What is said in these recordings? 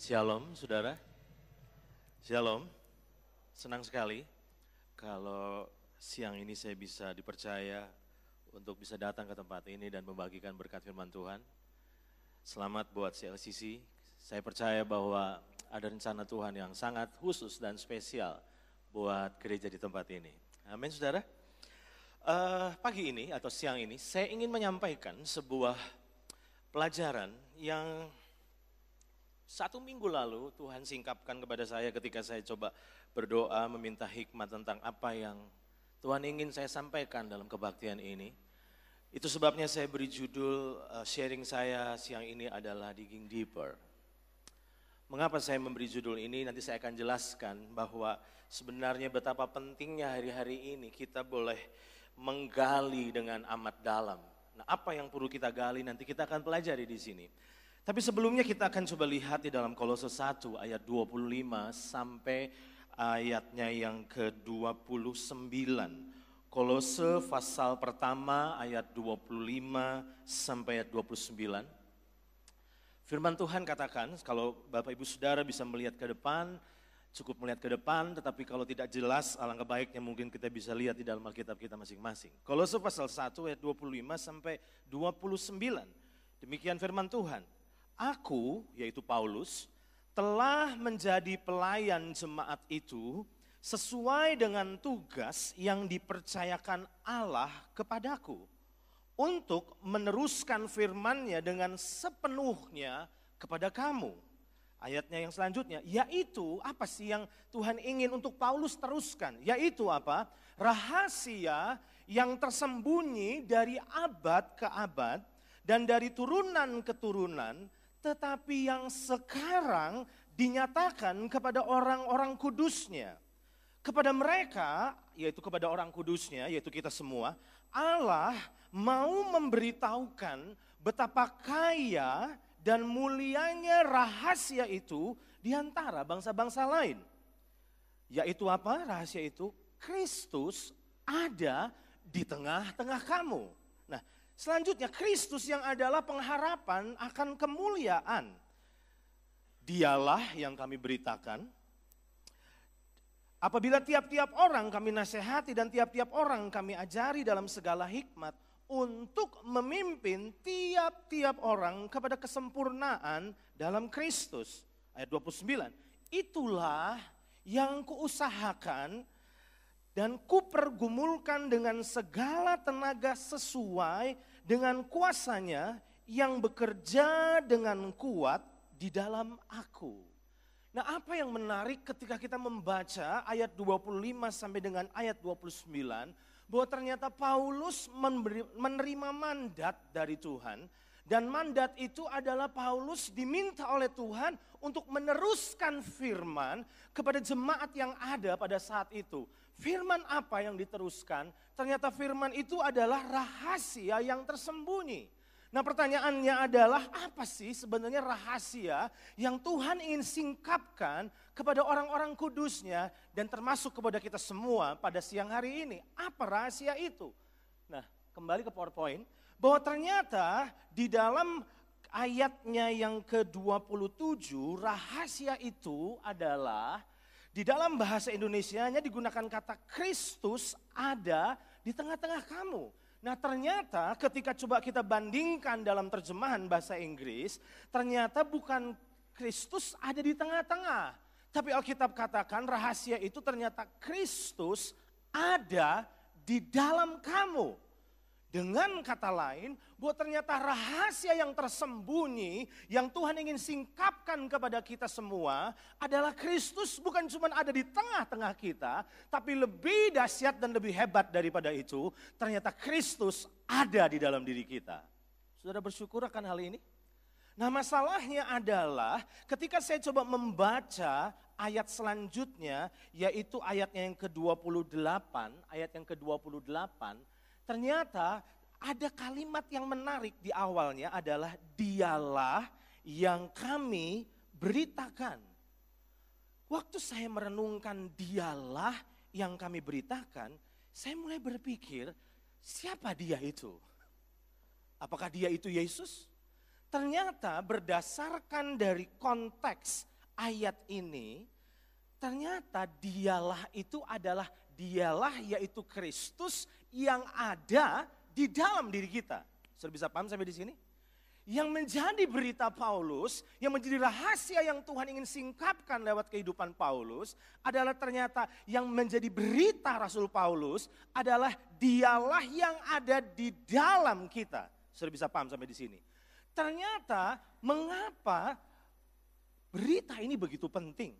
Shalom, saudara. Shalom. Senang sekali kalau siang ini saya bisa dipercaya untuk bisa datang ke tempat ini dan membagikan berkat firman Tuhan. Selamat buat CLCC. Saya percaya bahwa ada rencana Tuhan yang sangat khusus dan spesial buat gereja di tempat ini. Amin, saudara. Uh, pagi ini atau siang ini saya ingin menyampaikan sebuah pelajaran yang satu minggu lalu Tuhan singkapkan kepada saya ketika saya coba berdoa meminta hikmat tentang apa yang Tuhan ingin saya sampaikan dalam kebaktian ini. Itu sebabnya saya beri judul eh, sharing saya siang ini adalah Digging Deeper. Mengapa saya memberi judul ini nanti saya akan jelaskan bahwa sebenarnya betapa pentingnya hari-hari ini kita boleh menggali dengan amat dalam. Nah, apa yang perlu kita gali nanti kita akan pelajari di sini. Tapi sebelumnya kita akan coba lihat di dalam kolose 1 ayat 25 sampai ayatnya yang ke-29. Kolose pasal pertama ayat 25 sampai ayat 29. Firman Tuhan katakan, kalau Bapak Ibu Saudara bisa melihat ke depan, cukup melihat ke depan, tetapi kalau tidak jelas alangkah baiknya mungkin kita bisa lihat di dalam Alkitab kita masing-masing. Kolose pasal 1 ayat 25 sampai 29. Demikian firman Tuhan. Aku, yaitu Paulus, telah menjadi pelayan jemaat itu sesuai dengan tugas yang dipercayakan Allah kepadaku untuk meneruskan firman-Nya dengan sepenuhnya kepada kamu. Ayatnya yang selanjutnya, yaitu apa sih yang Tuhan ingin untuk Paulus teruskan? Yaitu apa? Rahasia yang tersembunyi dari abad ke abad dan dari turunan ke turunan tetapi yang sekarang dinyatakan kepada orang-orang kudusnya. Kepada mereka, yaitu kepada orang kudusnya, yaitu kita semua, Allah mau memberitahukan betapa kaya dan mulianya rahasia itu di antara bangsa-bangsa lain. Yaitu apa rahasia itu? Kristus ada di tengah-tengah kamu. Nah, Selanjutnya Kristus yang adalah pengharapan akan kemuliaan. Dialah yang kami beritakan. Apabila tiap-tiap orang kami nasihati dan tiap-tiap orang kami ajari dalam segala hikmat untuk memimpin tiap-tiap orang kepada kesempurnaan dalam Kristus. Ayat 29. Itulah yang kuusahakan dan kupergumulkan dengan segala tenaga sesuai dengan kuasanya yang bekerja dengan kuat di dalam aku. Nah apa yang menarik ketika kita membaca ayat 25 sampai dengan ayat 29 bahwa ternyata Paulus menerima mandat dari Tuhan dan mandat itu adalah Paulus diminta oleh Tuhan untuk meneruskan firman kepada jemaat yang ada pada saat itu. Firman apa yang diteruskan? Ternyata firman itu adalah rahasia yang tersembunyi. Nah pertanyaannya adalah apa sih sebenarnya rahasia yang Tuhan ingin singkapkan kepada orang-orang kudusnya dan termasuk kepada kita semua pada siang hari ini. Apa rahasia itu? Nah kembali ke powerpoint bahwa ternyata di dalam ayatnya yang ke-27 rahasia itu adalah di dalam bahasa Indonesia Indonesianya digunakan kata Kristus ada di tengah-tengah kamu. Nah ternyata ketika coba kita bandingkan dalam terjemahan bahasa Inggris, ternyata bukan Kristus ada di tengah-tengah. Tapi Alkitab katakan rahasia itu ternyata Kristus ada di dalam kamu. Dengan kata lain, buat ternyata rahasia yang tersembunyi yang Tuhan ingin singkapkan kepada kita semua adalah Kristus bukan cuma ada di tengah-tengah kita, tapi lebih dahsyat dan lebih hebat daripada itu, ternyata Kristus ada di dalam diri kita. Saudara bersyukur akan hal ini? Nah, masalahnya adalah ketika saya coba membaca ayat selanjutnya yaitu ayatnya yang ke-28, ayat yang ke-28 Ternyata ada kalimat yang menarik di awalnya adalah dialah yang kami beritakan. Waktu saya merenungkan dialah yang kami beritakan, saya mulai berpikir siapa dia itu? Apakah dia itu Yesus? Ternyata berdasarkan dari konteks ayat ini, ternyata dialah itu adalah dialah yaitu Kristus yang ada di dalam diri kita. Sudah bisa paham sampai di sini? Yang menjadi berita Paulus, yang menjadi rahasia yang Tuhan ingin singkapkan lewat kehidupan Paulus adalah ternyata yang menjadi berita Rasul Paulus adalah dialah yang ada di dalam kita. Sudah bisa paham sampai di sini? Ternyata mengapa berita ini begitu penting?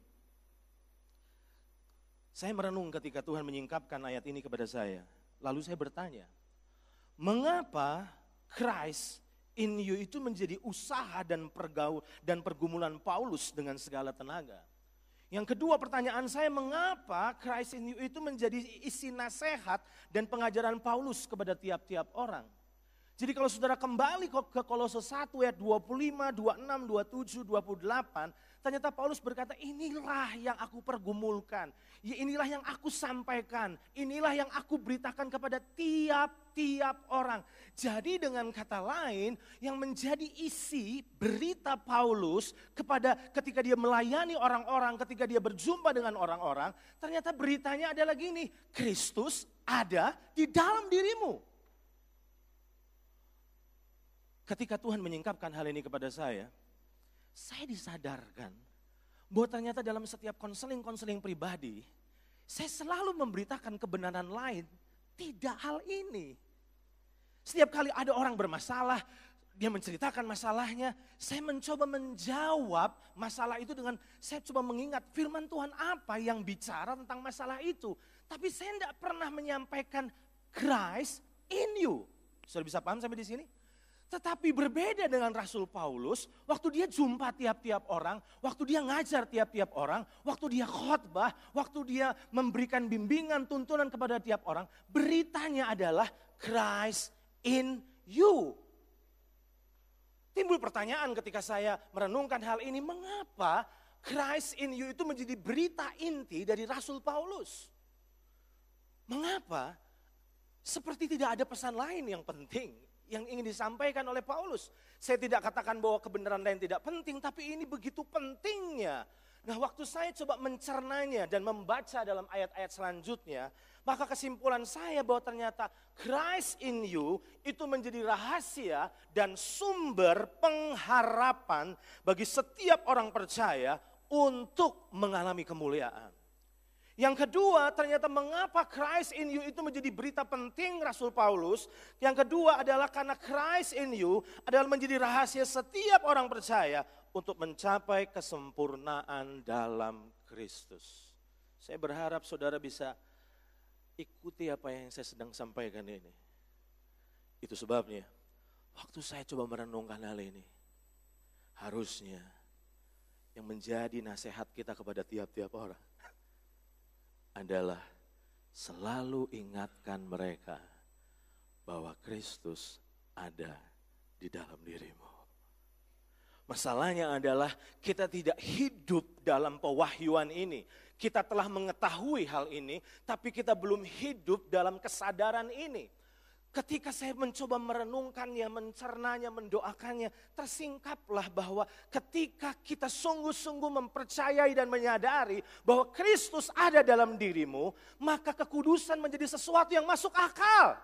Saya merenung ketika Tuhan menyingkapkan ayat ini kepada saya. Lalu saya bertanya, mengapa Christ in you itu menjadi usaha dan pergaul dan pergumulan Paulus dengan segala tenaga? Yang kedua pertanyaan saya, mengapa Christ in you itu menjadi isi nasihat dan pengajaran Paulus kepada tiap-tiap orang? Jadi kalau saudara kembali ke Kolose 1 ayat 25, 26, 27, 28, ternyata Paulus berkata inilah yang aku pergumulkan, ya inilah yang aku sampaikan, inilah yang aku beritakan kepada tiap-tiap orang. Jadi dengan kata lain yang menjadi isi berita Paulus kepada ketika dia melayani orang-orang, ketika dia berjumpa dengan orang-orang, ternyata beritanya adalah gini, Kristus ada di dalam dirimu. Ketika Tuhan menyingkapkan hal ini kepada saya, saya disadarkan bahwa ternyata dalam setiap konseling-konseling pribadi, saya selalu memberitakan kebenaran lain, tidak hal ini. Setiap kali ada orang bermasalah, dia menceritakan masalahnya, saya mencoba menjawab masalah itu dengan saya coba mengingat firman Tuhan apa yang bicara tentang masalah itu. Tapi saya tidak pernah menyampaikan Christ in you. Sudah bisa paham sampai di sini? Tetapi berbeda dengan Rasul Paulus, waktu dia jumpa tiap-tiap orang, waktu dia ngajar tiap-tiap orang, waktu dia khotbah, waktu dia memberikan bimbingan, tuntunan kepada tiap orang, beritanya adalah Christ in you. Timbul pertanyaan ketika saya merenungkan hal ini, mengapa Christ in you itu menjadi berita inti dari Rasul Paulus? Mengapa? Seperti tidak ada pesan lain yang penting yang ingin disampaikan oleh Paulus. Saya tidak katakan bahwa kebenaran lain tidak penting, tapi ini begitu pentingnya. Nah waktu saya coba mencernanya dan membaca dalam ayat-ayat selanjutnya, maka kesimpulan saya bahwa ternyata Christ in you itu menjadi rahasia dan sumber pengharapan bagi setiap orang percaya untuk mengalami kemuliaan. Yang kedua, ternyata mengapa Christ in you itu menjadi berita penting Rasul Paulus. Yang kedua adalah karena Christ in you adalah menjadi rahasia setiap orang percaya untuk mencapai kesempurnaan dalam Kristus. Saya berharap saudara bisa ikuti apa yang saya sedang sampaikan ini. Itu sebabnya waktu saya coba merenungkan hal ini, harusnya yang menjadi nasihat kita kepada tiap-tiap orang adalah selalu ingatkan mereka bahwa Kristus ada di dalam dirimu. Masalahnya adalah kita tidak hidup dalam pewahyuan ini. Kita telah mengetahui hal ini, tapi kita belum hidup dalam kesadaran ini. Ketika saya mencoba merenungkannya, mencernanya, mendoakannya, tersingkaplah bahwa ketika kita sungguh-sungguh mempercayai dan menyadari bahwa Kristus ada dalam dirimu, maka kekudusan menjadi sesuatu yang masuk akal.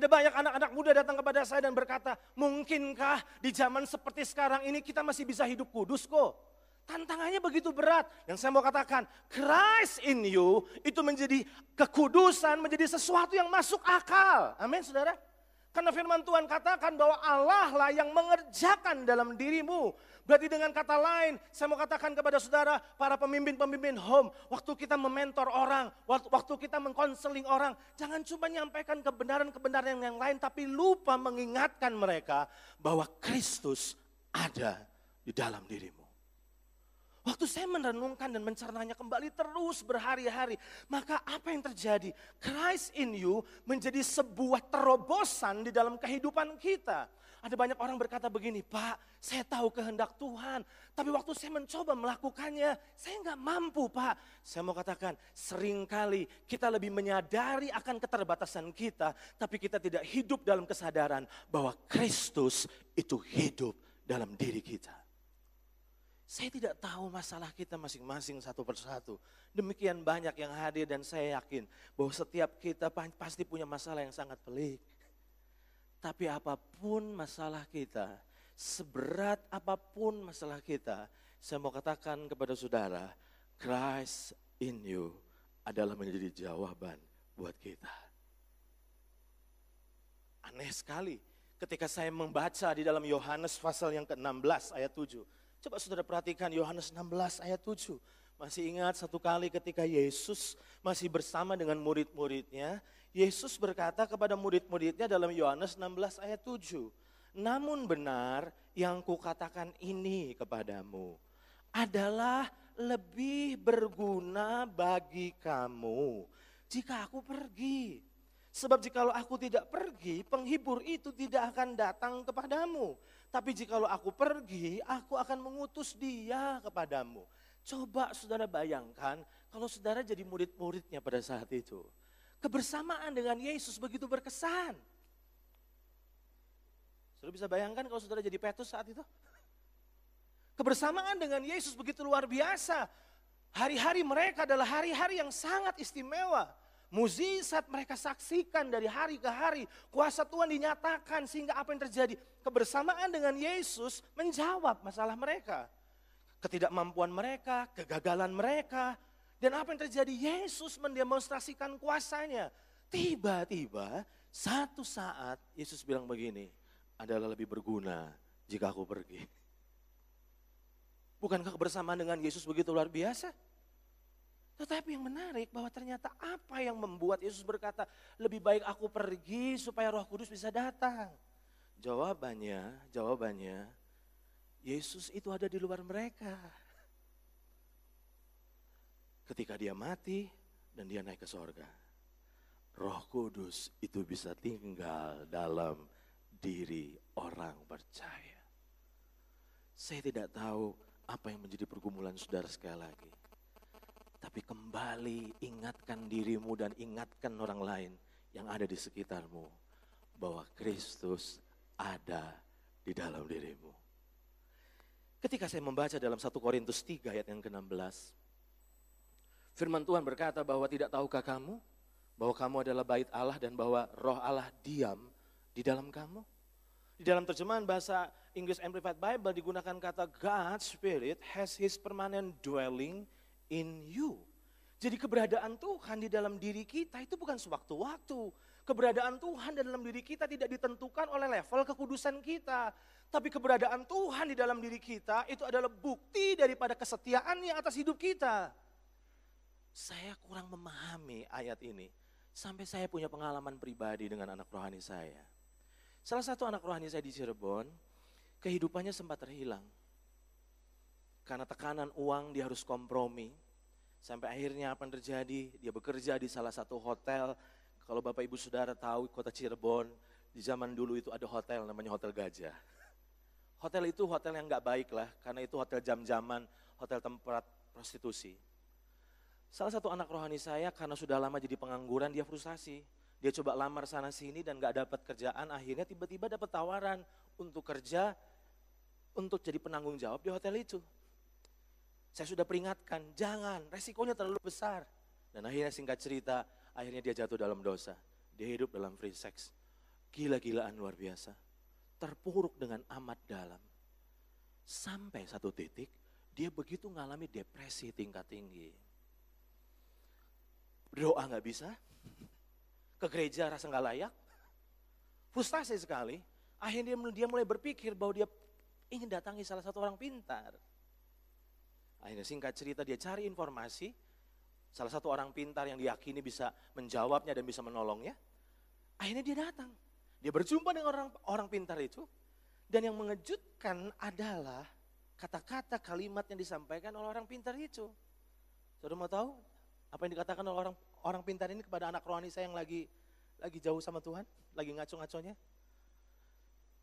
Ada banyak anak-anak muda datang kepada saya dan berkata, mungkinkah di zaman seperti sekarang ini kita masih bisa hidup kudus kok? Tantangannya begitu berat. Yang saya mau katakan, Christ in you itu menjadi kekudusan, menjadi sesuatu yang masuk akal. Amin saudara. Karena firman Tuhan katakan bahwa Allah lah yang mengerjakan dalam dirimu. Berarti dengan kata lain, saya mau katakan kepada saudara, para pemimpin-pemimpin home, waktu kita mementor orang, waktu kita mengkonseling orang, jangan cuma nyampaikan kebenaran-kebenaran yang lain, tapi lupa mengingatkan mereka bahwa Kristus ada di dalam dirimu. Waktu saya merenungkan dan mencernanya kembali terus berhari-hari, maka apa yang terjadi? Christ in you menjadi sebuah terobosan di dalam kehidupan kita. Ada banyak orang berkata begini, Pak, saya tahu kehendak Tuhan, tapi waktu saya mencoba melakukannya, saya nggak mampu, Pak. Saya mau katakan, seringkali kita lebih menyadari akan keterbatasan kita, tapi kita tidak hidup dalam kesadaran bahwa Kristus itu hidup dalam diri kita. Saya tidak tahu masalah kita masing-masing satu persatu. Demikian banyak yang hadir dan saya yakin bahwa setiap kita pasti punya masalah yang sangat pelik. Tapi apapun masalah kita, seberat apapun masalah kita, saya mau katakan kepada saudara, Christ in you adalah menjadi jawaban buat kita. Aneh sekali ketika saya membaca di dalam Yohanes pasal yang ke-16 ayat 7 Coba saudara perhatikan Yohanes 16 ayat 7. Masih ingat satu kali ketika Yesus masih bersama dengan murid-muridnya. Yesus berkata kepada murid-muridnya dalam Yohanes 16 ayat 7. Namun benar yang kukatakan ini kepadamu adalah lebih berguna bagi kamu jika aku pergi. Sebab jikalau aku tidak pergi, penghibur itu tidak akan datang kepadamu. Tapi jikalau aku pergi, aku akan mengutus dia kepadamu. Coba saudara bayangkan kalau saudara jadi murid-muridnya pada saat itu. Kebersamaan dengan Yesus begitu berkesan. Saudara bisa bayangkan kalau saudara jadi Petrus saat itu? Kebersamaan dengan Yesus begitu luar biasa. Hari-hari mereka adalah hari-hari yang sangat istimewa saat mereka saksikan dari hari ke hari. Kuasa Tuhan dinyatakan sehingga apa yang terjadi? Kebersamaan dengan Yesus menjawab masalah mereka. Ketidakmampuan mereka, kegagalan mereka. Dan apa yang terjadi? Yesus mendemonstrasikan kuasanya. Tiba-tiba satu saat Yesus bilang begini, adalah lebih berguna jika aku pergi. Bukankah kebersamaan dengan Yesus begitu luar biasa? Tetapi yang menarik bahwa ternyata apa yang membuat Yesus berkata, lebih baik aku pergi supaya roh kudus bisa datang. Jawabannya, jawabannya, Yesus itu ada di luar mereka. Ketika dia mati dan dia naik ke sorga, roh kudus itu bisa tinggal dalam diri orang percaya. Saya tidak tahu apa yang menjadi pergumulan saudara sekali lagi tapi kembali ingatkan dirimu dan ingatkan orang lain yang ada di sekitarmu bahwa Kristus ada di dalam dirimu. Ketika saya membaca dalam 1 Korintus 3 ayat yang ke-16, firman Tuhan berkata bahwa tidak tahukah kamu bahwa kamu adalah bait Allah dan bahwa roh Allah diam di dalam kamu? Di dalam terjemahan bahasa English Amplified Bible digunakan kata God Spirit has his permanent dwelling in you. Jadi keberadaan Tuhan di dalam diri kita itu bukan sewaktu-waktu. Keberadaan Tuhan di dalam diri kita tidak ditentukan oleh level kekudusan kita. Tapi keberadaan Tuhan di dalam diri kita itu adalah bukti daripada kesetiaannya atas hidup kita. Saya kurang memahami ayat ini. Sampai saya punya pengalaman pribadi dengan anak rohani saya. Salah satu anak rohani saya di Cirebon, kehidupannya sempat terhilang karena tekanan uang dia harus kompromi. Sampai akhirnya apa yang terjadi? Dia bekerja di salah satu hotel. Kalau Bapak Ibu Saudara tahu kota Cirebon, di zaman dulu itu ada hotel namanya Hotel Gajah. Hotel itu hotel yang nggak baik lah, karena itu hotel jam-jaman, hotel tempat prostitusi. Salah satu anak rohani saya karena sudah lama jadi pengangguran dia frustasi. Dia coba lamar sana sini dan gak dapat kerjaan, akhirnya tiba-tiba dapat tawaran untuk kerja untuk jadi penanggung jawab di hotel itu. Saya sudah peringatkan, jangan, resikonya terlalu besar. Dan akhirnya singkat cerita, akhirnya dia jatuh dalam dosa. Dia hidup dalam free sex. Gila-gilaan luar biasa. Terpuruk dengan amat dalam. Sampai satu titik, dia begitu mengalami depresi tingkat tinggi. Doa nggak bisa, ke gereja rasa nggak layak, frustasi sekali. Akhirnya dia mulai berpikir bahwa dia ingin datangi salah satu orang pintar. Akhirnya singkat cerita dia cari informasi, salah satu orang pintar yang diyakini bisa menjawabnya dan bisa menolongnya. Akhirnya dia datang. Dia berjumpa dengan orang orang pintar itu. Dan yang mengejutkan adalah kata-kata kalimat yang disampaikan oleh orang pintar itu. Saudara mau tahu apa yang dikatakan oleh orang orang pintar ini kepada anak rohani saya yang lagi lagi jauh sama Tuhan, lagi ngaco-ngaconya?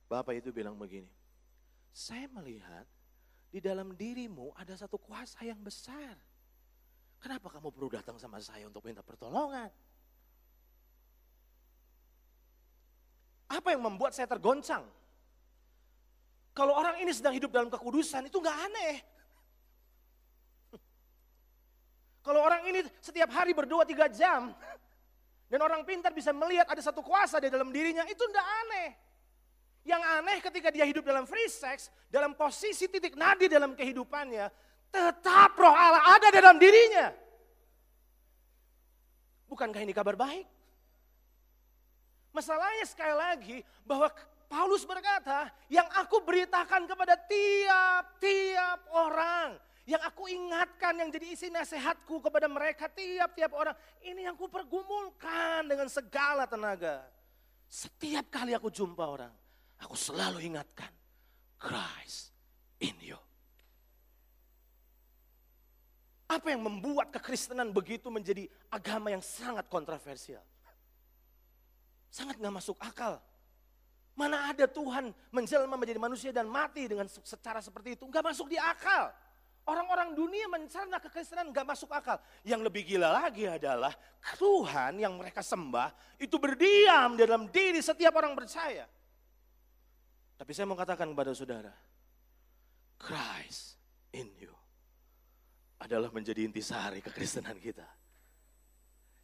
Bapak itu bilang begini, saya melihat di dalam dirimu ada satu kuasa yang besar. Kenapa kamu perlu datang sama saya untuk minta pertolongan? Apa yang membuat saya tergoncang? Kalau orang ini sedang hidup dalam kekudusan itu nggak aneh. Kalau orang ini setiap hari berdoa tiga jam dan orang pintar bisa melihat ada satu kuasa di dalam dirinya itu ndak aneh. Yang aneh ketika dia hidup dalam free sex, dalam posisi titik nadi dalam kehidupannya, tetap roh Allah ada dalam dirinya. Bukankah ini kabar baik? Masalahnya sekali lagi bahwa Paulus berkata, yang aku beritakan kepada tiap-tiap orang, yang aku ingatkan, yang jadi isi nasihatku kepada mereka tiap-tiap orang, ini yang ku pergumulkan dengan segala tenaga. Setiap kali aku jumpa orang. Aku selalu ingatkan, Christ in you. Apa yang membuat kekristenan begitu menjadi agama yang sangat kontroversial? Sangat gak masuk akal. Mana ada Tuhan menjelma menjadi manusia dan mati dengan secara seperti itu? Gak masuk di akal. Orang-orang dunia mencerna kekristenan gak masuk akal. Yang lebih gila lagi adalah Tuhan yang mereka sembah itu berdiam di dalam diri setiap orang percaya. Tapi saya mau katakan kepada saudara, Christ in you adalah menjadi inti intisari kekristenan kita.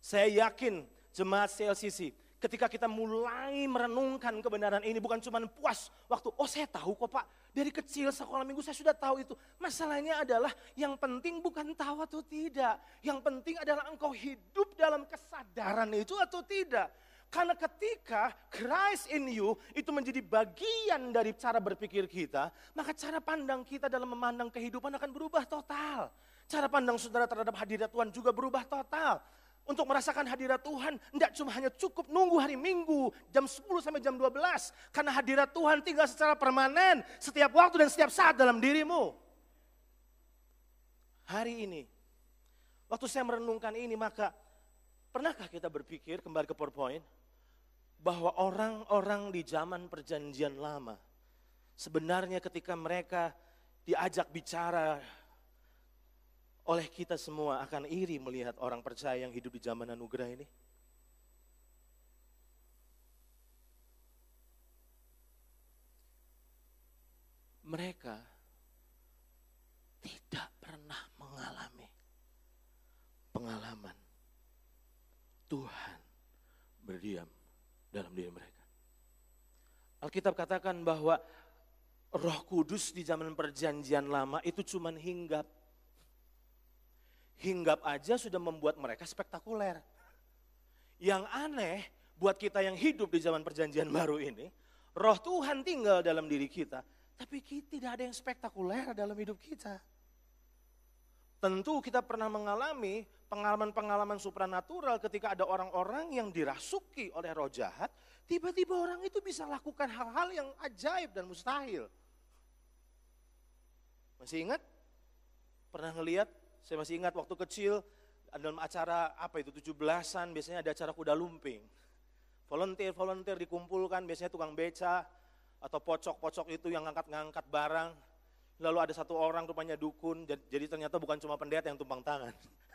Saya yakin jemaat CLCC, ketika kita mulai merenungkan kebenaran ini bukan cuma puas waktu oh saya tahu kok Pak dari kecil sekolah minggu saya sudah tahu itu masalahnya adalah yang penting bukan tahu atau tidak yang penting adalah engkau hidup dalam kesadaran itu atau tidak karena ketika Christ in you itu menjadi bagian dari cara berpikir kita, maka cara pandang kita dalam memandang kehidupan akan berubah total. Cara pandang saudara terhadap hadirat Tuhan juga berubah total. Untuk merasakan hadirat Tuhan, tidak cuma hanya cukup nunggu hari Minggu, jam 10 sampai jam 12. Karena hadirat Tuhan tinggal secara permanen, setiap waktu dan setiap saat dalam dirimu. Hari ini, waktu saya merenungkan ini, maka pernahkah kita berpikir, kembali ke PowerPoint, bahwa orang-orang di zaman perjanjian lama sebenarnya ketika mereka diajak bicara oleh kita semua akan iri melihat orang percaya yang hidup di zaman anugerah ini. Mereka tidak pernah mengalami pengalaman Tuhan berdiam dalam diri mereka. Alkitab katakan bahwa roh kudus di zaman perjanjian lama itu cuma hinggap. Hinggap aja sudah membuat mereka spektakuler. Yang aneh buat kita yang hidup di zaman perjanjian baru ini, roh Tuhan tinggal dalam diri kita, tapi kita tidak ada yang spektakuler dalam hidup kita. Tentu kita pernah mengalami pengalaman-pengalaman supranatural ketika ada orang-orang yang dirasuki oleh roh jahat, tiba-tiba orang itu bisa lakukan hal-hal yang ajaib dan mustahil. Masih ingat? Pernah ngelihat? Saya masih ingat waktu kecil dalam acara apa itu 17-an biasanya ada acara kuda lumping. Volunteer-volunteer dikumpulkan biasanya tukang beca atau pocok-pocok itu yang ngangkat-ngangkat barang. Lalu ada satu orang rupanya dukun, jadi ternyata bukan cuma pendeta yang tumpang tangan.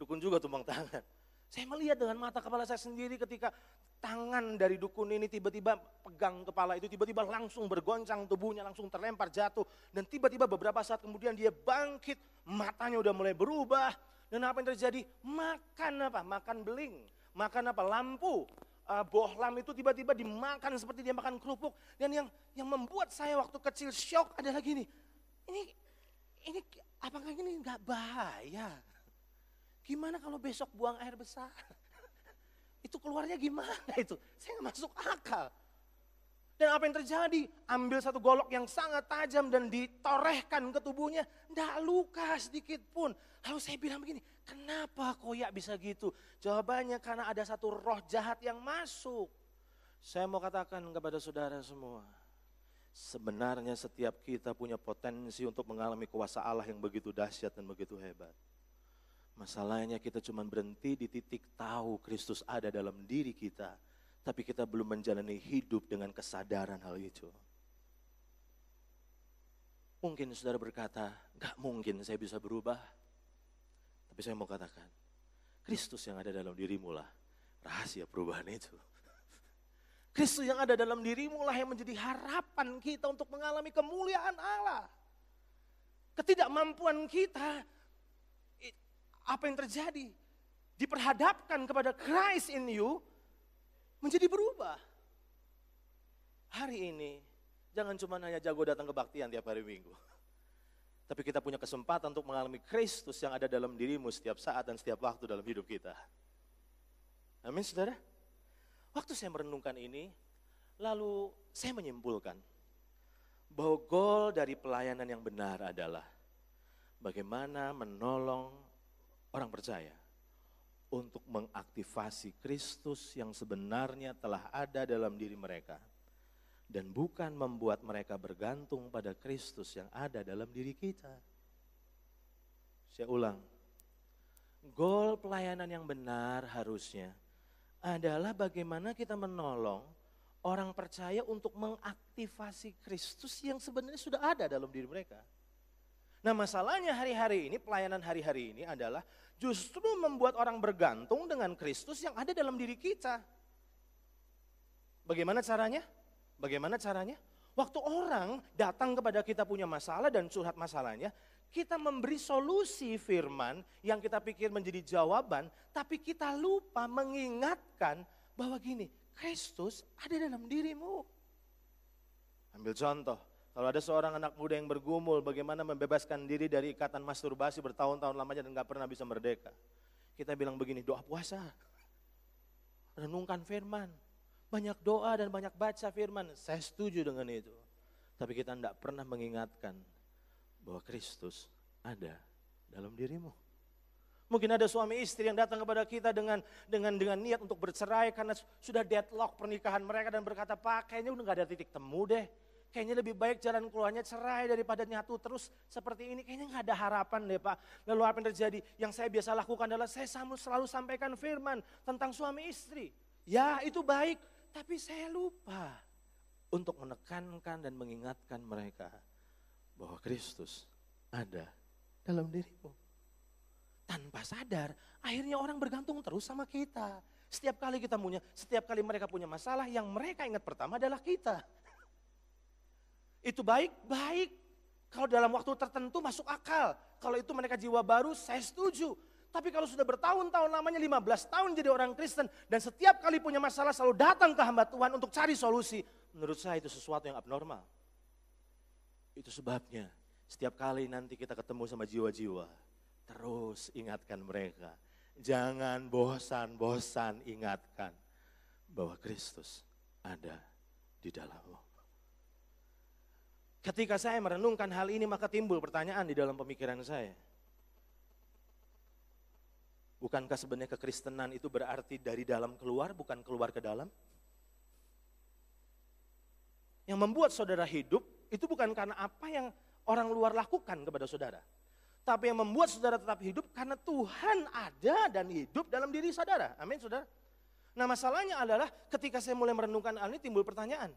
Dukun juga tumpang tangan. Saya melihat dengan mata kepala saya sendiri ketika tangan dari dukun ini tiba-tiba pegang kepala itu, tiba-tiba langsung bergoncang tubuhnya, langsung terlempar jatuh. Dan tiba-tiba beberapa saat kemudian dia bangkit, matanya udah mulai berubah. Dan apa yang terjadi? Makan apa? Makan beling. Makan apa? Lampu. Uh, ah, bohlam itu tiba-tiba dimakan seperti dia makan kerupuk. Dan yang yang membuat saya waktu kecil shock adalah gini. Ini ini apakah ini Gak bahaya? Gimana kalau besok buang air besar? itu keluarnya gimana itu? Saya nggak masuk akal. Dan apa yang terjadi? Ambil satu golok yang sangat tajam dan ditorehkan ke tubuhnya. Tidak luka sedikit pun. Lalu saya bilang begini, kenapa koyak bisa gitu? Jawabannya karena ada satu roh jahat yang masuk. Saya mau katakan kepada saudara semua. Sebenarnya setiap kita punya potensi untuk mengalami kuasa Allah yang begitu dahsyat dan begitu hebat. Masalahnya kita cuma berhenti di titik tahu Kristus ada dalam diri kita, tapi kita belum menjalani hidup dengan kesadaran hal itu. Mungkin saudara berkata, gak mungkin saya bisa berubah. Tapi saya mau katakan, Kristus yang ada dalam dirimu lah rahasia perubahan itu. Kristus yang ada dalam dirimu lah yang menjadi harapan kita untuk mengalami kemuliaan Allah. Ketidakmampuan kita apa yang terjadi? Diperhadapkan kepada Christ in you menjadi berubah. Hari ini jangan cuma hanya jago datang kebaktian tiap hari Minggu. Tapi kita punya kesempatan untuk mengalami Kristus yang ada dalam dirimu setiap saat dan setiap waktu dalam hidup kita. Amin saudara. Waktu saya merenungkan ini, lalu saya menyimpulkan bahwa goal dari pelayanan yang benar adalah bagaimana menolong orang percaya untuk mengaktifasi Kristus yang sebenarnya telah ada dalam diri mereka dan bukan membuat mereka bergantung pada Kristus yang ada dalam diri kita. Saya ulang. Goal pelayanan yang benar harusnya adalah bagaimana kita menolong orang percaya untuk mengaktifasi Kristus yang sebenarnya sudah ada dalam diri mereka. Nah masalahnya hari-hari ini, pelayanan hari-hari ini adalah justru membuat orang bergantung dengan Kristus yang ada dalam diri kita. Bagaimana caranya? Bagaimana caranya? Waktu orang datang kepada kita punya masalah dan curhat masalahnya, kita memberi solusi firman yang kita pikir menjadi jawaban, tapi kita lupa mengingatkan bahwa gini, Kristus ada dalam dirimu. Ambil contoh, kalau ada seorang anak muda yang bergumul bagaimana membebaskan diri dari ikatan masturbasi bertahun-tahun lamanya dan gak pernah bisa merdeka. Kita bilang begini, doa puasa. Renungkan firman. Banyak doa dan banyak baca firman. Saya setuju dengan itu. Tapi kita tidak pernah mengingatkan bahwa Kristus ada dalam dirimu. Mungkin ada suami istri yang datang kepada kita dengan dengan dengan niat untuk bercerai karena sudah deadlock pernikahan mereka dan berkata "Pak, kayaknya udah gak ada titik temu deh Kayaknya lebih baik jalan keluarnya cerai daripada nyatu terus seperti ini. Kayaknya nggak ada harapan deh Pak. Lalu apa yang terjadi? Yang saya biasa lakukan adalah saya selalu sampaikan firman tentang suami istri. Ya itu baik, tapi saya lupa untuk menekankan dan mengingatkan mereka bahwa Kristus ada dalam dirimu. Tanpa sadar, akhirnya orang bergantung terus sama kita. Setiap kali kita punya, setiap kali mereka punya masalah, yang mereka ingat pertama adalah kita itu baik, baik. Kalau dalam waktu tertentu masuk akal. Kalau itu mereka jiwa baru, saya setuju. Tapi kalau sudah bertahun-tahun lamanya 15 tahun jadi orang Kristen dan setiap kali punya masalah selalu datang ke hamba Tuhan untuk cari solusi, menurut saya itu sesuatu yang abnormal. Itu sebabnya setiap kali nanti kita ketemu sama jiwa-jiwa, terus ingatkan mereka. Jangan bosan-bosan ingatkan bahwa Kristus ada di dalammu. Ketika saya merenungkan hal ini maka timbul pertanyaan di dalam pemikiran saya. Bukankah sebenarnya kekristenan itu berarti dari dalam keluar bukan keluar ke dalam? Yang membuat saudara hidup itu bukan karena apa yang orang luar lakukan kepada saudara. Tapi yang membuat saudara tetap hidup karena Tuhan ada dan hidup dalam diri saudara. Amin saudara. Nah masalahnya adalah ketika saya mulai merenungkan hal ini timbul pertanyaan.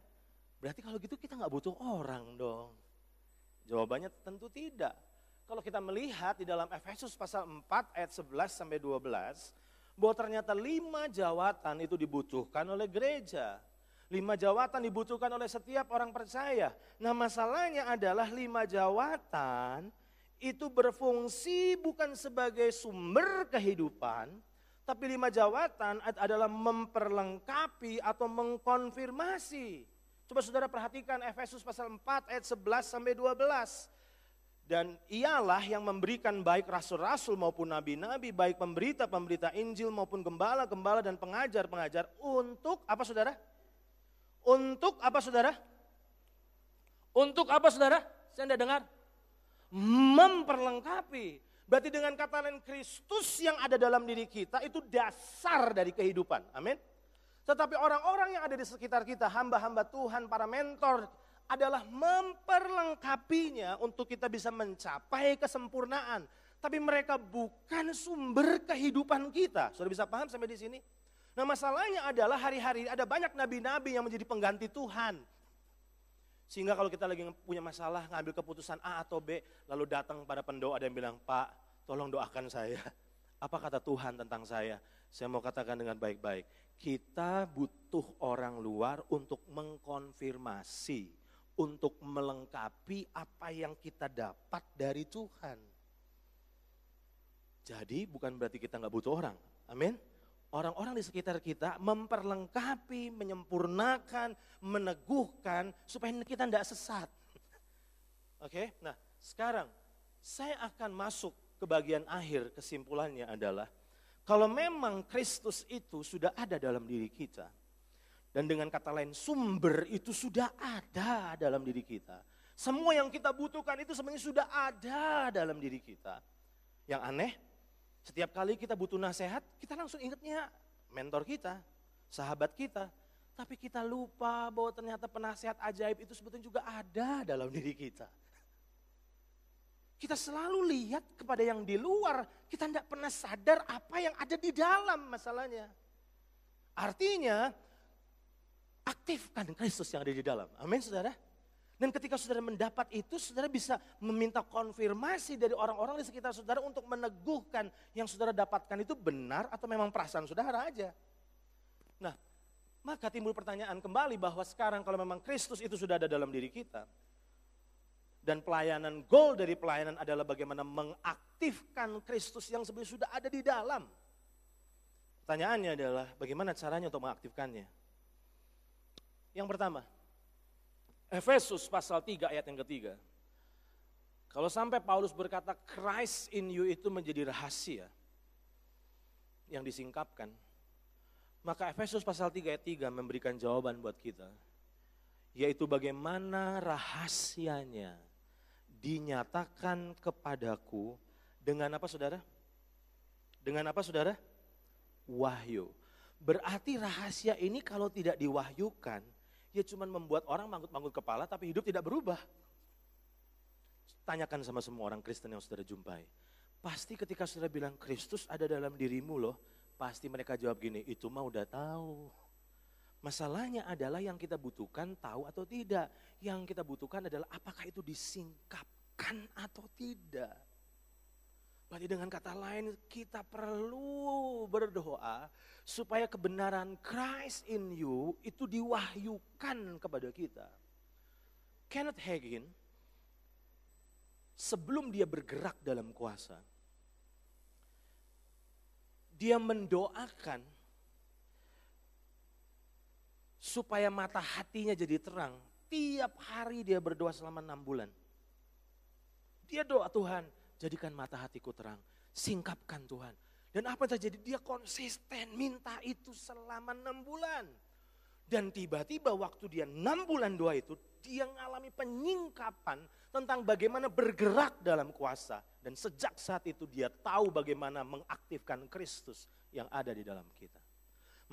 Berarti kalau gitu kita nggak butuh orang dong. Jawabannya tentu tidak. Kalau kita melihat di dalam Efesus pasal 4 ayat 11 sampai 12, bahwa ternyata lima jawatan itu dibutuhkan oleh gereja. Lima jawatan dibutuhkan oleh setiap orang percaya. Nah masalahnya adalah lima jawatan itu berfungsi bukan sebagai sumber kehidupan, tapi lima jawatan adalah memperlengkapi atau mengkonfirmasi Coba saudara perhatikan Efesus pasal 4 ayat 11 sampai 12. Dan ialah yang memberikan baik rasul-rasul maupun nabi-nabi, baik pemberita-pemberita Injil maupun gembala-gembala dan pengajar-pengajar untuk apa saudara? Untuk apa saudara? Untuk apa saudara? Saya tidak dengar. Memperlengkapi. Berarti dengan kata lain Kristus yang ada dalam diri kita itu dasar dari kehidupan. Amin. Tetapi orang-orang yang ada di sekitar kita, hamba-hamba Tuhan, para mentor, adalah memperlengkapinya untuk kita bisa mencapai kesempurnaan. Tapi mereka bukan sumber kehidupan kita. Sudah bisa paham sampai di sini? Nah masalahnya adalah hari-hari ada banyak nabi-nabi yang menjadi pengganti Tuhan. Sehingga kalau kita lagi punya masalah ngambil keputusan A atau B, lalu datang pada pendoa dan bilang, Pak tolong doakan saya. Apa kata Tuhan tentang saya? Saya mau katakan dengan baik-baik kita butuh orang luar untuk mengkonfirmasi, untuk melengkapi apa yang kita dapat dari Tuhan. Jadi bukan berarti kita nggak butuh orang, amin. Orang-orang di sekitar kita memperlengkapi, menyempurnakan, meneguhkan supaya kita tidak sesat. Oke, okay? nah sekarang saya akan masuk ke bagian akhir kesimpulannya adalah kalau memang Kristus itu sudah ada dalam diri kita, dan dengan kata lain sumber itu sudah ada dalam diri kita. Semua yang kita butuhkan itu sebenarnya sudah ada dalam diri kita. Yang aneh, setiap kali kita butuh nasihat, kita langsung ingatnya mentor kita, sahabat kita. Tapi kita lupa bahwa ternyata penasihat ajaib itu sebetulnya juga ada dalam diri kita. Kita selalu lihat kepada yang di luar, kita tidak pernah sadar apa yang ada di dalam masalahnya. Artinya, aktifkan Kristus yang ada di dalam. Amin saudara. Dan ketika saudara mendapat itu, saudara bisa meminta konfirmasi dari orang-orang di sekitar saudara untuk meneguhkan yang saudara dapatkan itu benar atau memang perasaan saudara aja. Nah, maka timbul pertanyaan kembali bahwa sekarang kalau memang Kristus itu sudah ada dalam diri kita, dan pelayanan goal dari pelayanan adalah bagaimana mengaktifkan Kristus yang sebenarnya sudah ada di dalam. Pertanyaannya adalah bagaimana caranya untuk mengaktifkannya? Yang pertama, Efesus pasal 3 ayat yang ketiga. Kalau sampai Paulus berkata Christ in you itu menjadi rahasia yang disingkapkan, maka Efesus pasal 3 ayat 3 memberikan jawaban buat kita, yaitu bagaimana rahasianya dinyatakan kepadaku dengan apa saudara? Dengan apa saudara? Wahyu. Berarti rahasia ini kalau tidak diwahyukan, ya cuman membuat orang manggut-manggut kepala tapi hidup tidak berubah. Tanyakan sama semua orang Kristen yang saudara jumpai. Pasti ketika saudara bilang Kristus ada dalam dirimu loh, pasti mereka jawab gini, itu mah udah tahu. Masalahnya adalah yang kita butuhkan tahu atau tidak. Yang kita butuhkan adalah apakah itu disingkapkan atau tidak. Berarti dengan kata lain kita perlu berdoa supaya kebenaran Christ in you itu diwahyukan kepada kita. Kenneth Hagin sebelum dia bergerak dalam kuasa dia mendoakan supaya mata hatinya jadi terang. Tiap hari dia berdoa selama enam bulan. Dia doa Tuhan, jadikan mata hatiku terang. Singkapkan Tuhan. Dan apa yang terjadi? Dia konsisten minta itu selama enam bulan. Dan tiba-tiba waktu dia enam bulan doa itu, dia mengalami penyingkapan tentang bagaimana bergerak dalam kuasa. Dan sejak saat itu dia tahu bagaimana mengaktifkan Kristus yang ada di dalam kita.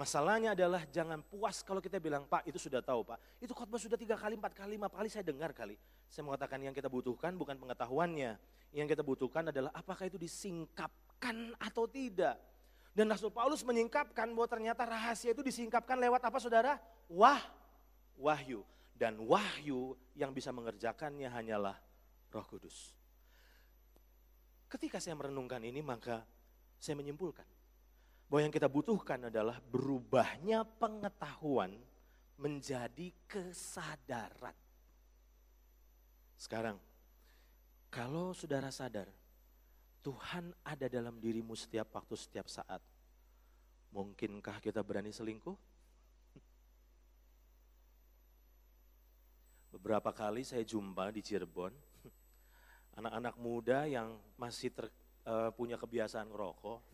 Masalahnya adalah jangan puas kalau kita bilang, Pak itu sudah tahu Pak. Itu khotbah sudah tiga kali, empat kali, lima kali saya dengar kali. Saya mengatakan yang kita butuhkan bukan pengetahuannya. Yang kita butuhkan adalah apakah itu disingkapkan atau tidak. Dan Rasul Paulus menyingkapkan bahwa ternyata rahasia itu disingkapkan lewat apa saudara? Wah, wahyu. Dan wahyu yang bisa mengerjakannya hanyalah roh kudus. Ketika saya merenungkan ini maka saya menyimpulkan bahwa yang kita butuhkan adalah berubahnya pengetahuan menjadi kesadaran. Sekarang, kalau saudara sadar, Tuhan ada dalam dirimu setiap waktu, setiap saat. Mungkinkah kita berani selingkuh? Beberapa kali saya jumpa di Cirebon, anak-anak muda yang masih ter, uh, punya kebiasaan rokok.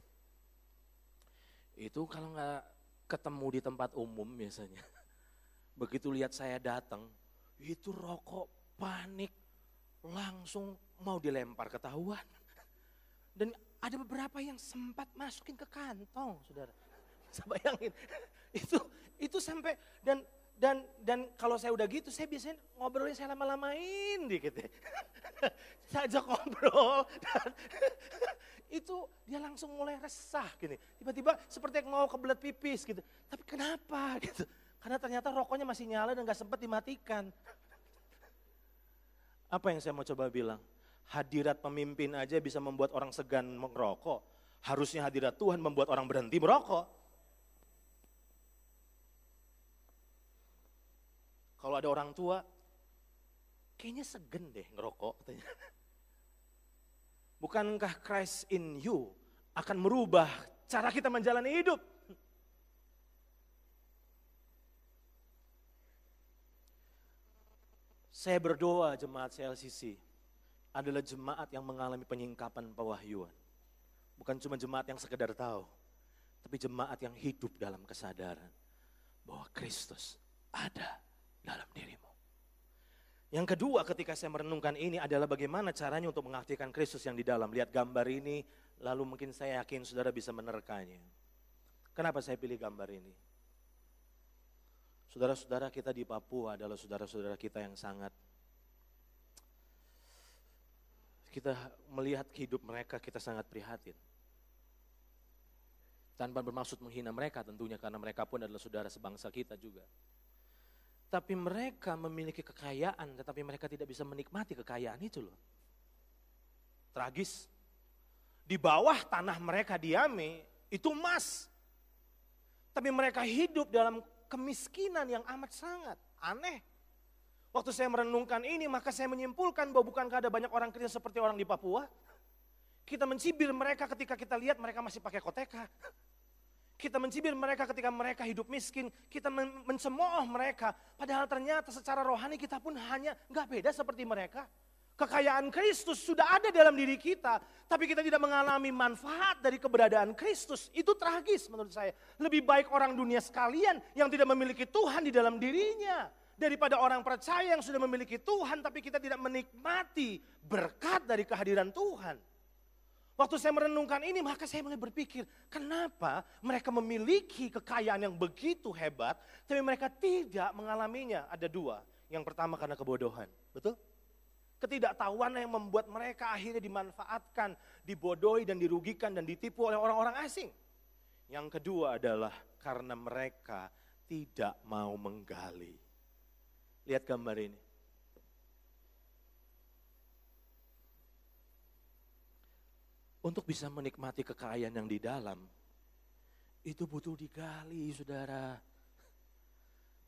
Itu kalau nggak ketemu di tempat umum biasanya. Begitu lihat saya datang, itu rokok panik langsung mau dilempar ketahuan. Dan ada beberapa yang sempat masukin ke kantong, saudara. Saya bayangin, itu itu sampai dan dan dan kalau saya udah gitu, saya biasanya ngobrolnya saya lama-lamain dikit ya. saya ajak ngobrol dan itu dia langsung mulai resah gini. Tiba-tiba seperti mau kebelet pipis gitu. Tapi kenapa gitu? Karena ternyata rokoknya masih nyala dan gak sempat dimatikan. Apa yang saya mau coba bilang? Hadirat pemimpin aja bisa membuat orang segan merokok. Harusnya hadirat Tuhan membuat orang berhenti merokok. Kalau ada orang tua, kayaknya segen deh ngerokok katanya. Bukankah Christ in you akan merubah cara kita menjalani hidup? Saya berdoa jemaat CLCC adalah jemaat yang mengalami penyingkapan pewahyuan. Bukan cuma jemaat yang sekedar tahu, tapi jemaat yang hidup dalam kesadaran bahwa Kristus ada dalam dirimu. Yang kedua ketika saya merenungkan ini adalah bagaimana caranya untuk mengaktifkan Kristus yang di dalam. Lihat gambar ini, lalu mungkin saya yakin saudara bisa menerkanya. Kenapa saya pilih gambar ini? Saudara-saudara kita di Papua adalah saudara-saudara kita yang sangat kita melihat hidup mereka kita sangat prihatin. Tanpa bermaksud menghina mereka tentunya karena mereka pun adalah saudara sebangsa kita juga. Tapi mereka memiliki kekayaan, tetapi mereka tidak bisa menikmati kekayaan itu loh. Tragis. Di bawah tanah mereka diami, itu emas. Tapi mereka hidup dalam kemiskinan yang amat sangat. Aneh. Waktu saya merenungkan ini, maka saya menyimpulkan bahwa bukankah ada banyak orang Kristen seperti orang di Papua? Kita mencibir mereka ketika kita lihat mereka masih pakai koteka kita mencibir mereka ketika mereka hidup miskin, kita men mencemooh mereka. Padahal ternyata secara rohani kita pun hanya nggak beda seperti mereka. Kekayaan Kristus sudah ada dalam diri kita, tapi kita tidak mengalami manfaat dari keberadaan Kristus. Itu tragis menurut saya. Lebih baik orang dunia sekalian yang tidak memiliki Tuhan di dalam dirinya daripada orang percaya yang sudah memiliki Tuhan tapi kita tidak menikmati berkat dari kehadiran Tuhan. Waktu saya merenungkan ini, maka saya mulai berpikir, kenapa mereka memiliki kekayaan yang begitu hebat, tapi mereka tidak mengalaminya? Ada dua. Yang pertama karena kebodohan, betul? Ketidaktahuan yang membuat mereka akhirnya dimanfaatkan, dibodohi dan dirugikan dan ditipu oleh orang-orang asing. Yang kedua adalah karena mereka tidak mau menggali. Lihat gambar ini. Untuk bisa menikmati kekayaan yang di dalam, itu butuh digali saudara.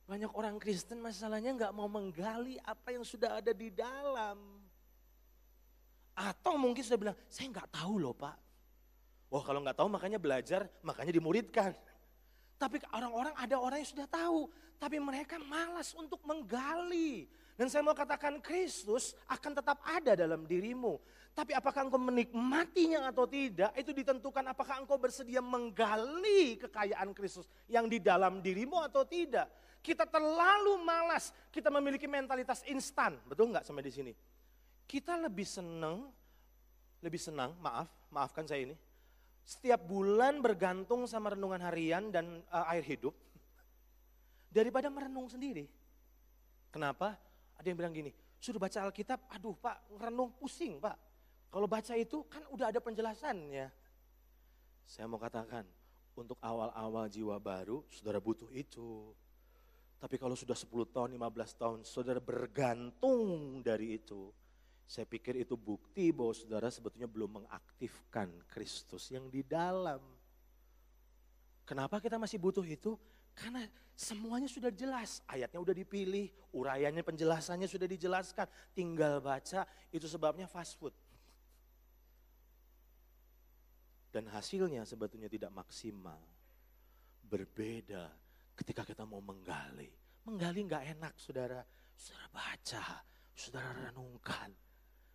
Banyak orang Kristen masalahnya nggak mau menggali apa yang sudah ada di dalam. Atau mungkin sudah bilang, saya nggak tahu loh pak. Wah kalau nggak tahu makanya belajar, makanya dimuridkan. Tapi orang-orang ada orang yang sudah tahu. Tapi mereka malas untuk menggali. Dan saya mau katakan Kristus akan tetap ada dalam dirimu. Tapi apakah engkau menikmatinya atau tidak, itu ditentukan apakah engkau bersedia menggali kekayaan Kristus yang di dalam dirimu atau tidak. Kita terlalu malas, kita memiliki mentalitas instan, betul enggak sampai di sini? Kita lebih senang, lebih senang, maaf, maafkan saya ini. Setiap bulan bergantung sama renungan harian dan uh, air hidup, daripada merenung sendiri. Kenapa? Ada yang bilang gini, suruh baca Alkitab, aduh pak, merenung pusing pak kalau baca itu kan udah ada penjelasannya. Saya mau katakan, untuk awal-awal jiwa baru, saudara butuh itu. Tapi kalau sudah 10 tahun, 15 tahun, saudara bergantung dari itu. Saya pikir itu bukti bahwa saudara sebetulnya belum mengaktifkan Kristus yang di dalam. Kenapa kita masih butuh itu? Karena semuanya sudah jelas, ayatnya sudah dipilih, uraiannya penjelasannya sudah dijelaskan, tinggal baca, itu sebabnya fast food dan hasilnya sebetulnya tidak maksimal. Berbeda ketika kita mau menggali. Menggali nggak enak saudara. Saudara baca, saudara renungkan,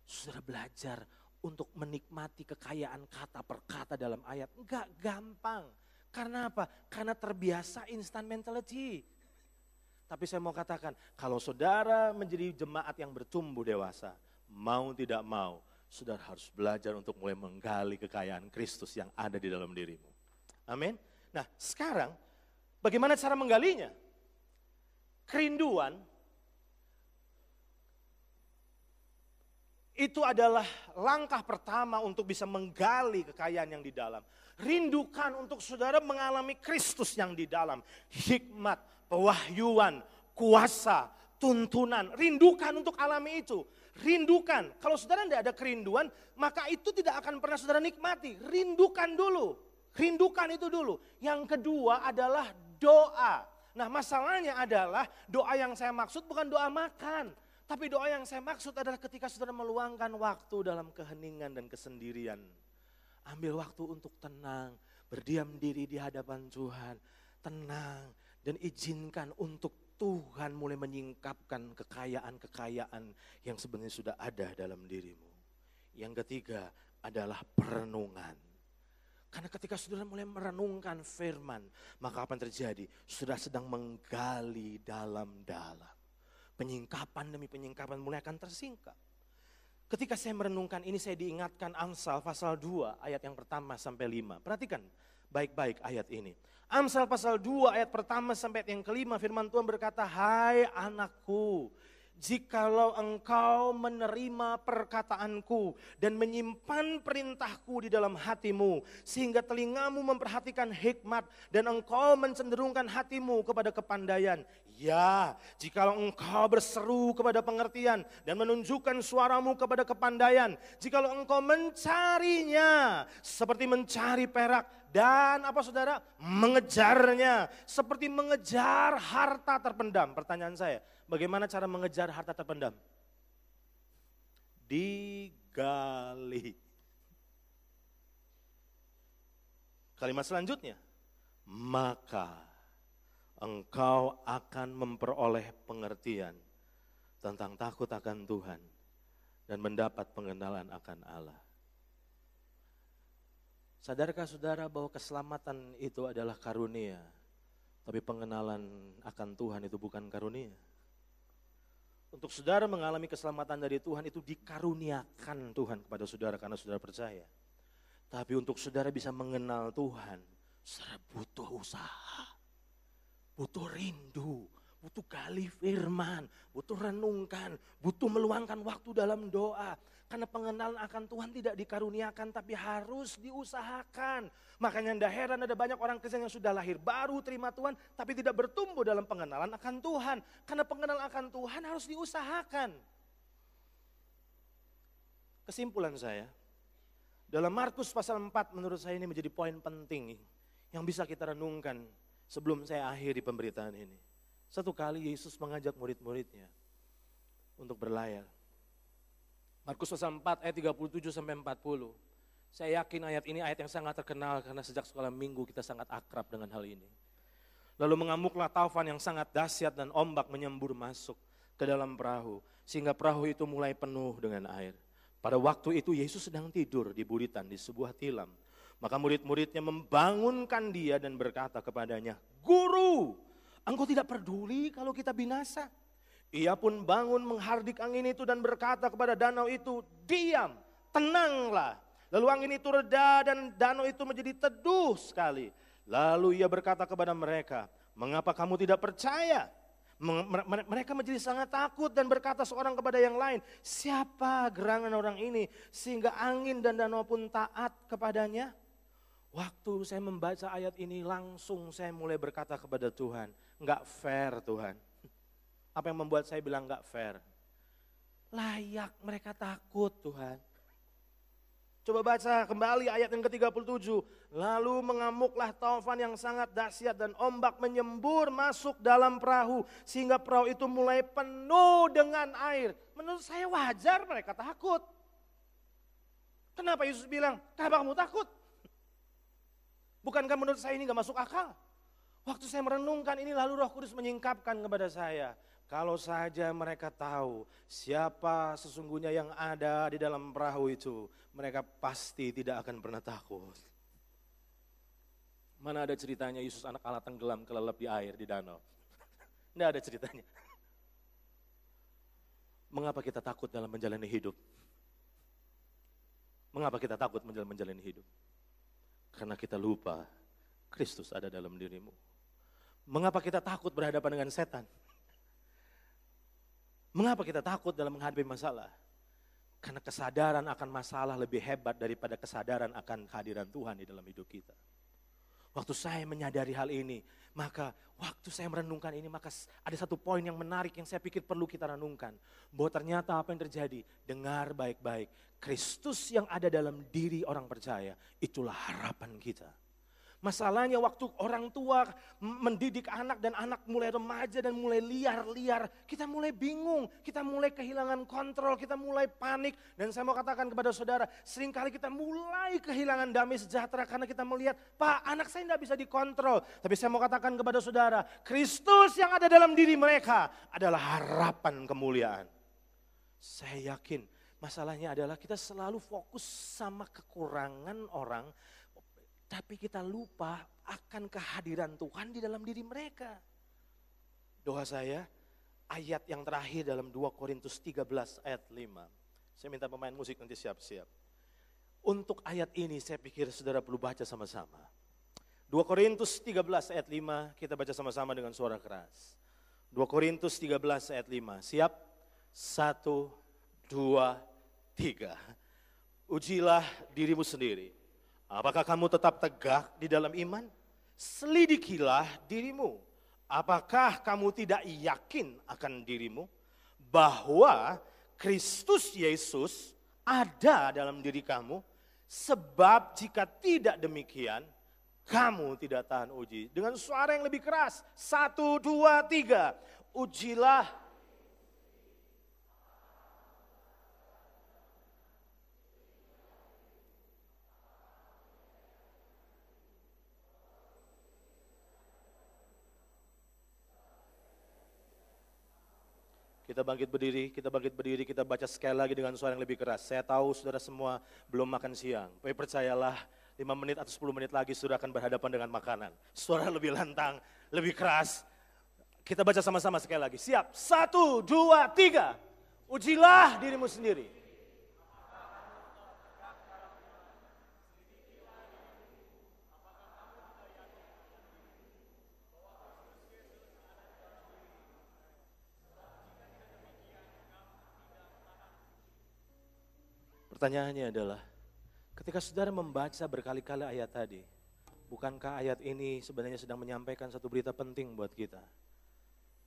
saudara belajar untuk menikmati kekayaan kata per kata dalam ayat. Enggak gampang. Karena apa? Karena terbiasa instant mentality. Tapi saya mau katakan, kalau saudara menjadi jemaat yang bertumbuh dewasa, mau tidak mau, saudara harus belajar untuk mulai menggali kekayaan Kristus yang ada di dalam dirimu. Amin. Nah, sekarang bagaimana cara menggalinya? Kerinduan itu adalah langkah pertama untuk bisa menggali kekayaan yang di dalam. Rindukan untuk saudara mengalami Kristus yang di dalam. Hikmat, pewahyuan, kuasa, tuntunan. Rindukan untuk alami itu. Rindukan. Kalau saudara tidak ada kerinduan, maka itu tidak akan pernah saudara nikmati. Rindukan dulu. Rindukan itu dulu. Yang kedua adalah doa. Nah masalahnya adalah doa yang saya maksud bukan doa makan. Tapi doa yang saya maksud adalah ketika saudara meluangkan waktu dalam keheningan dan kesendirian. Ambil waktu untuk tenang, berdiam diri di hadapan Tuhan. Tenang dan izinkan untuk Tuhan mulai menyingkapkan kekayaan-kekayaan yang sebenarnya sudah ada dalam dirimu. Yang ketiga adalah perenungan. Karena ketika saudara mulai merenungkan firman, maka apa yang terjadi? Sudah sedang menggali dalam-dalam. Penyingkapan demi penyingkapan mulai akan tersingkap. Ketika saya merenungkan ini saya diingatkan Amsal pasal 2 ayat yang pertama sampai 5. Perhatikan baik-baik ayat ini. Amsal pasal 2 ayat pertama sampai yang kelima firman Tuhan berkata, Hai anakku, jikalau engkau menerima perkataanku dan menyimpan perintahku di dalam hatimu, sehingga telingamu memperhatikan hikmat dan engkau mencenderungkan hatimu kepada kepandaian. Ya, jikalau engkau berseru kepada pengertian dan menunjukkan suaramu kepada kepandaian, jikalau engkau mencarinya seperti mencari perak dan apa saudara mengejarnya seperti mengejar harta terpendam. Pertanyaan saya, bagaimana cara mengejar harta terpendam? Digali. Kalimat selanjutnya, maka engkau akan memperoleh pengertian tentang takut akan Tuhan dan mendapat pengenalan akan Allah. Sadarkah saudara bahwa keselamatan itu adalah karunia, tapi pengenalan akan Tuhan itu bukan karunia? Untuk saudara mengalami keselamatan dari Tuhan itu dikaruniakan Tuhan kepada saudara karena saudara percaya. Tapi untuk saudara bisa mengenal Tuhan, saudara butuh usaha, butuh rindu, butuh gali firman, butuh renungkan, butuh meluangkan waktu dalam doa. Karena pengenalan akan Tuhan tidak dikaruniakan tapi harus diusahakan. Makanya tidak heran ada banyak orang Kristen yang sudah lahir baru terima Tuhan tapi tidak bertumbuh dalam pengenalan akan Tuhan. Karena pengenalan akan Tuhan harus diusahakan. Kesimpulan saya, dalam Markus pasal 4 menurut saya ini menjadi poin penting yang bisa kita renungkan sebelum saya akhiri pemberitaan ini. Satu kali Yesus mengajak murid-muridnya untuk berlayar. Markus pasal 4 ayat 37 sampai 40. Saya yakin ayat ini ayat yang sangat terkenal karena sejak sekolah minggu kita sangat akrab dengan hal ini. Lalu mengamuklah taufan yang sangat dahsyat dan ombak menyembur masuk ke dalam perahu sehingga perahu itu mulai penuh dengan air. Pada waktu itu Yesus sedang tidur di buritan di sebuah tilam. Maka murid-muridnya membangunkan dia dan berkata kepadanya, "Guru, engkau tidak peduli kalau kita binasa?" Ia pun bangun menghardik angin itu dan berkata kepada danau itu, diam, tenanglah. Lalu angin itu reda dan danau itu menjadi teduh sekali. Lalu ia berkata kepada mereka, mengapa kamu tidak percaya? Mereka menjadi sangat takut dan berkata seorang kepada yang lain, siapa gerangan orang ini sehingga angin dan danau pun taat kepadanya? Waktu saya membaca ayat ini langsung saya mulai berkata kepada Tuhan, enggak fair Tuhan apa yang membuat saya bilang nggak fair? Layak mereka takut Tuhan. Coba baca kembali ayat yang ke-37. Lalu mengamuklah taufan yang sangat dahsyat dan ombak menyembur masuk dalam perahu. Sehingga perahu itu mulai penuh dengan air. Menurut saya wajar mereka takut. Kenapa Yesus bilang, kenapa kamu takut? Bukankah menurut saya ini gak masuk akal? Waktu saya merenungkan ini lalu roh kudus menyingkapkan kepada saya. Kalau saja mereka tahu siapa sesungguhnya yang ada di dalam perahu itu, mereka pasti tidak akan pernah takut. Mana ada ceritanya Yesus anak Allah tenggelam kelelep di air di danau. Tidak ada ceritanya. Mengapa kita takut dalam menjalani hidup? Mengapa kita takut dalam menjalani hidup? Karena kita lupa Kristus ada dalam dirimu. Mengapa kita takut berhadapan dengan setan? Mengapa kita takut dalam menghadapi masalah? Karena kesadaran akan masalah lebih hebat daripada kesadaran akan kehadiran Tuhan di dalam hidup kita. Waktu saya menyadari hal ini, maka waktu saya merenungkan ini, maka ada satu poin yang menarik yang saya pikir perlu kita renungkan. Bahwa ternyata apa yang terjadi, dengar baik-baik. Kristus yang ada dalam diri orang percaya, itulah harapan kita. Masalahnya waktu orang tua mendidik anak dan anak mulai remaja dan mulai liar-liar. Kita mulai bingung, kita mulai kehilangan kontrol, kita mulai panik. Dan saya mau katakan kepada saudara, seringkali kita mulai kehilangan damai sejahtera karena kita melihat, Pak anak saya tidak bisa dikontrol. Tapi saya mau katakan kepada saudara, Kristus yang ada dalam diri mereka adalah harapan kemuliaan. Saya yakin masalahnya adalah kita selalu fokus sama kekurangan orang tapi kita lupa akan kehadiran Tuhan di dalam diri mereka. Doa saya, ayat yang terakhir dalam 2 Korintus 13 ayat 5. Saya minta pemain musik nanti siap-siap. Untuk ayat ini saya pikir saudara perlu baca sama-sama. 2 Korintus 13 ayat 5 kita baca sama-sama dengan suara keras. 2 Korintus 13 ayat 5. Siap? 1 2 3. Ujilah dirimu sendiri Apakah kamu tetap tegak di dalam iman? Selidikilah dirimu. Apakah kamu tidak yakin akan dirimu bahwa Kristus Yesus ada dalam diri kamu? Sebab jika tidak demikian, kamu tidak tahan uji. Dengan suara yang lebih keras, satu, dua, tiga. Ujilah Kita bangkit berdiri, kita bangkit berdiri, kita baca sekali lagi dengan suara yang lebih keras. Saya tahu saudara semua belum makan siang. Tapi percayalah, 5 menit atau 10 menit lagi sudah akan berhadapan dengan makanan. Suara lebih lantang, lebih keras. Kita baca sama-sama sekali lagi. Siap, satu, dua, tiga. Ujilah dirimu sendiri. Pertanyaannya adalah, ketika saudara membaca berkali-kali ayat tadi, bukankah ayat ini sebenarnya sedang menyampaikan satu berita penting buat kita?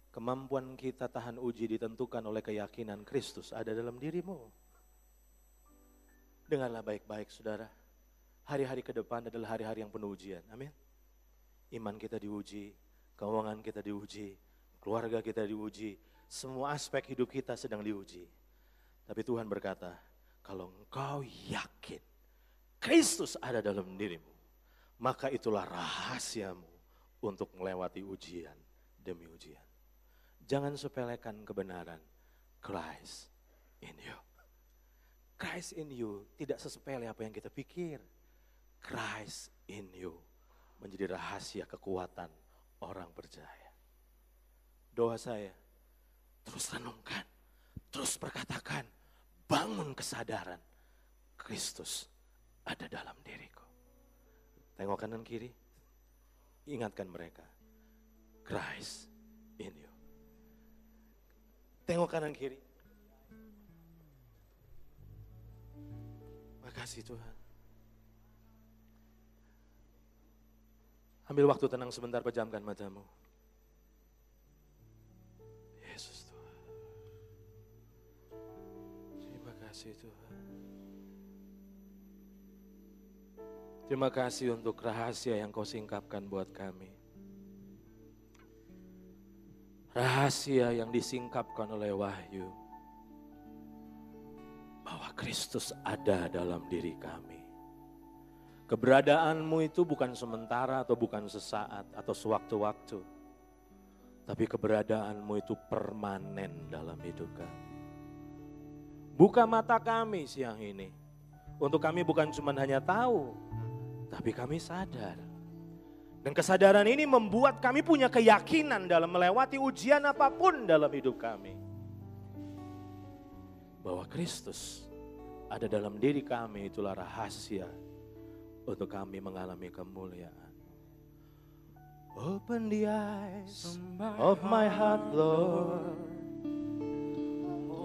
Kemampuan kita tahan uji ditentukan oleh keyakinan Kristus ada dalam dirimu. Dengarlah baik-baik saudara, hari-hari ke depan adalah hari-hari yang penuh ujian, amin. Iman kita diuji, keuangan kita diuji, keluarga kita diuji, semua aspek hidup kita sedang diuji. Tapi Tuhan berkata, kalau engkau yakin Kristus ada dalam dirimu, maka itulah rahasiamu untuk melewati ujian demi ujian. Jangan sepelekan kebenaran. Christ in you. Christ in you tidak sesepele apa yang kita pikir. Christ in you menjadi rahasia kekuatan orang percaya. Doa saya, terus renungkan, terus perkatakan, bangun kesadaran Kristus ada dalam diriku. Tengok kanan kiri, ingatkan mereka. Christ in you. Tengok kanan kiri. Makasih Tuhan. Ambil waktu tenang sebentar, pejamkan matamu. kasih Tuhan. Terima kasih untuk rahasia yang kau singkapkan buat kami. Rahasia yang disingkapkan oleh Wahyu. Bahwa Kristus ada dalam diri kami. Keberadaanmu itu bukan sementara atau bukan sesaat atau sewaktu-waktu. Tapi keberadaanmu itu permanen dalam hidup kami. Buka mata kami siang ini. Untuk kami bukan cuma hanya tahu, tapi kami sadar. Dan kesadaran ini membuat kami punya keyakinan dalam melewati ujian apapun dalam hidup kami. Bahwa Kristus ada dalam diri kami itulah rahasia untuk kami mengalami kemuliaan. Open the eyes of my heart, Lord.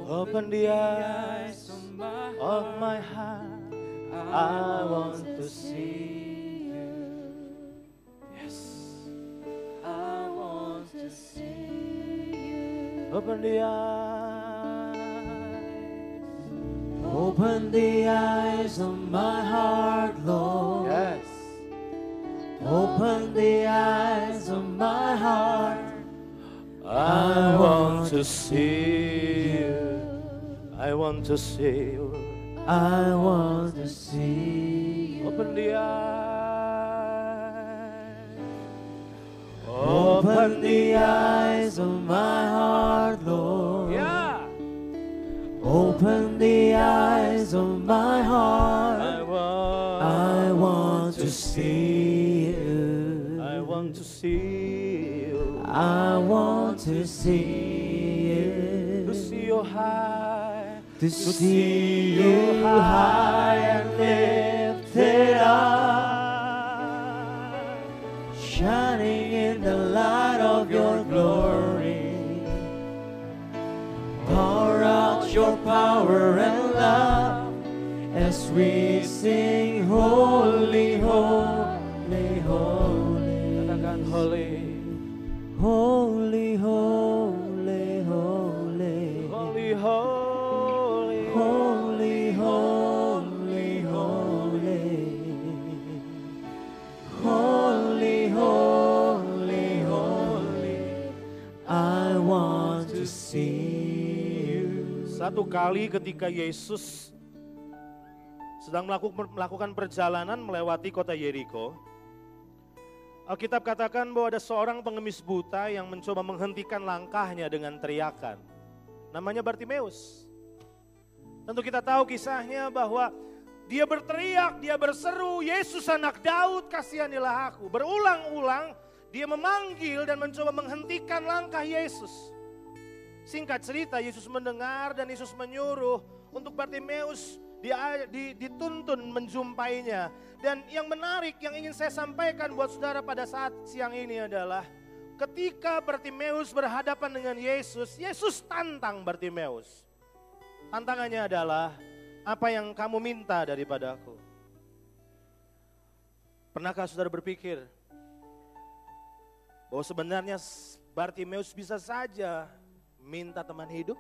Open the eyes of my heart. I want to see you. Yes. I want to see you. Open the eyes. Open the eyes of my heart, Lord. Yes. Open the eyes of my heart. I want to see you. I want to see you. I want to see. you. Open the eyes. Open the eyes of my heart, Lord. Yeah. Open the eyes of my heart. I want. I want to see you. I want to see you. I want to see you. To see your heart to see you high and lifted up, shining in the light of your glory. Pour out your power and love as we sing. Satu kali ketika Yesus sedang melakukan perjalanan melewati kota Yeriko, Alkitab katakan bahwa ada seorang pengemis buta yang mencoba menghentikan langkahnya dengan teriakan. Namanya Bartimeus. Tentu kita tahu kisahnya bahwa dia berteriak, dia berseru, Yesus anak Daud kasihanilah aku. Berulang-ulang dia memanggil dan mencoba menghentikan langkah Yesus. Singkat cerita Yesus mendengar dan Yesus menyuruh untuk Bartimeus dituntun menjumpainya. Dan yang menarik yang ingin saya sampaikan buat saudara pada saat siang ini adalah ketika Bartimeus berhadapan dengan Yesus, Yesus tantang Bartimeus. Tantangannya adalah apa yang kamu minta daripada aku. Pernahkah saudara berpikir bahwa sebenarnya Bartimeus bisa saja minta teman hidup,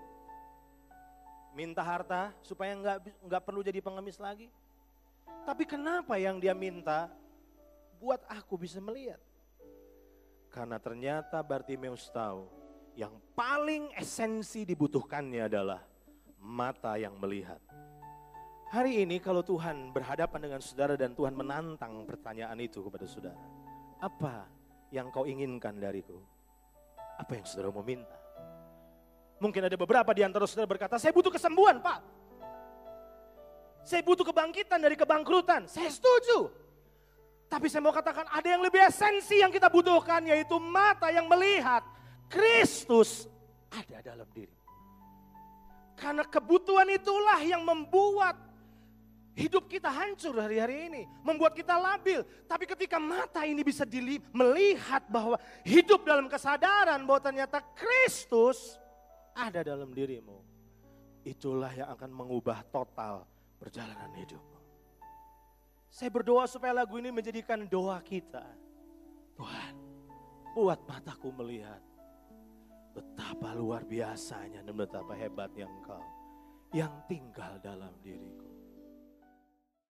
minta harta supaya nggak nggak perlu jadi pengemis lagi. Tapi kenapa yang dia minta buat aku bisa melihat? Karena ternyata Bartimeus tahu yang paling esensi dibutuhkannya adalah mata yang melihat. Hari ini kalau Tuhan berhadapan dengan saudara dan Tuhan menantang pertanyaan itu kepada saudara. Apa yang kau inginkan dariku? Apa yang saudara mau minta? Mungkin ada beberapa di antara saudara berkata, saya butuh kesembuhan pak. Saya butuh kebangkitan dari kebangkrutan. Saya setuju. Tapi saya mau katakan ada yang lebih esensi yang kita butuhkan yaitu mata yang melihat Kristus ada dalam diri. Karena kebutuhan itulah yang membuat hidup kita hancur hari-hari ini. Membuat kita labil. Tapi ketika mata ini bisa melihat bahwa hidup dalam kesadaran bahwa ternyata Kristus ada dalam dirimu, itulah yang akan mengubah total perjalanan hidupmu. Saya berdoa supaya lagu ini menjadikan doa kita. Tuhan, buat mataku melihat betapa luar biasanya dan betapa hebatnya Engkau yang tinggal dalam diriku.